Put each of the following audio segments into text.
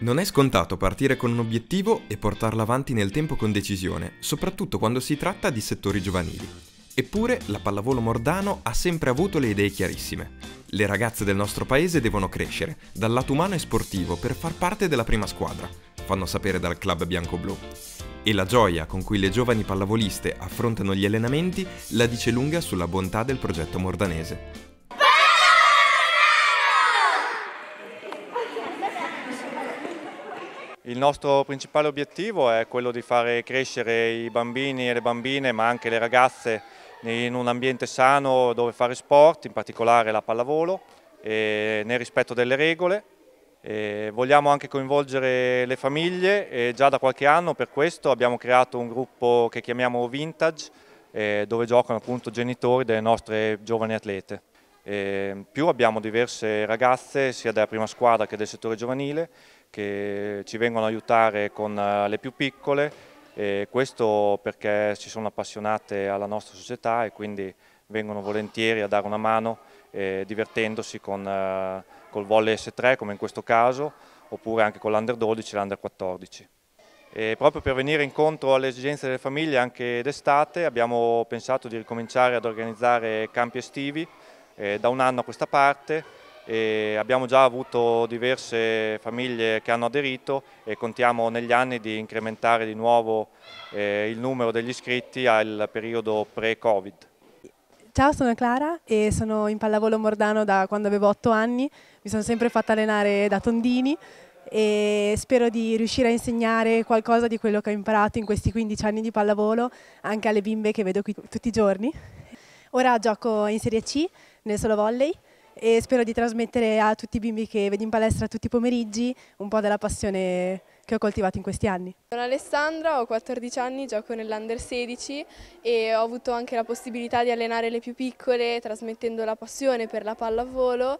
Non è scontato partire con un obiettivo e portarlo avanti nel tempo con decisione, soprattutto quando si tratta di settori giovanili. Eppure la pallavolo Mordano ha sempre avuto le idee chiarissime. Le ragazze del nostro paese devono crescere, dal lato umano e sportivo, per far parte della prima squadra, fanno sapere dal club bianco-blu. E la gioia con cui le giovani pallavoliste affrontano gli allenamenti la dice lunga sulla bontà del progetto mordanese. Il nostro principale obiettivo è quello di fare crescere i bambini e le bambine, ma anche le ragazze, in un ambiente sano dove fare sport, in particolare la pallavolo, nel rispetto delle regole. E vogliamo anche coinvolgere le famiglie e già da qualche anno per questo abbiamo creato un gruppo che chiamiamo Vintage, eh, dove giocano appunto genitori delle nostre giovani atlete. Eh, più abbiamo diverse ragazze sia della prima squadra che del settore giovanile che ci vengono a aiutare con eh, le più piccole e questo perché si sono appassionate alla nostra società e quindi vengono volentieri a dare una mano eh, divertendosi con, eh, col volley S3 come in questo caso oppure anche con l'Under 12 e l'Under 14. E proprio per venire incontro alle esigenze delle famiglie anche d'estate abbiamo pensato di ricominciare ad organizzare campi estivi eh, da un anno a questa parte e abbiamo già avuto diverse famiglie che hanno aderito e contiamo negli anni di incrementare di nuovo eh, il numero degli iscritti al periodo pre-Covid. Ciao, sono Clara e sono in pallavolo mordano da quando avevo 8 anni, mi sono sempre fatta allenare da tondini e spero di riuscire a insegnare qualcosa di quello che ho imparato in questi 15 anni di pallavolo anche alle bimbe che vedo qui tutti i giorni. Ora gioco in Serie C nel solo volley e spero di trasmettere a tutti i bimbi che vedo in palestra tutti i pomeriggi un po' della passione che ho coltivato in questi anni. Sono Alessandra, ho 14 anni, gioco nell'Under 16 e ho avuto anche la possibilità di allenare le più piccole trasmettendo la passione per la pallavolo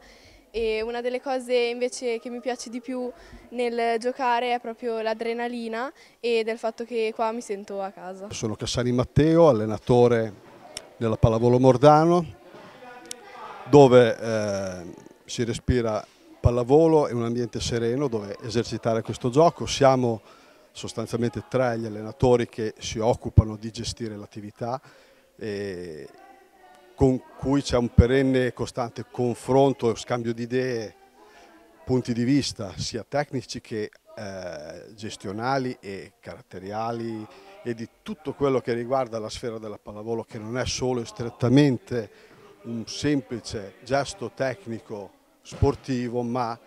e una delle cose invece che mi piace di più nel giocare è proprio l'adrenalina e del fatto che qua mi sento a casa. Sono Cassani Matteo, allenatore della Pallavolo Mordano, dove eh, si respira pallavolo, e un ambiente sereno dove esercitare questo gioco. Siamo sostanzialmente tre gli allenatori che si occupano di gestire l'attività eh, con cui c'è un perenne e costante confronto, e scambio di idee, punti di vista sia tecnici che eh, gestionali e caratteriali e di tutto quello che riguarda la sfera della pallavolo che non è solo e strettamente un semplice gesto tecnico sportivo, ma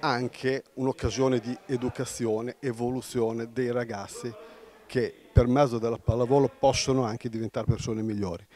anche un'occasione di educazione, evoluzione dei ragazzi che per mezzo della pallavolo possono anche diventare persone migliori.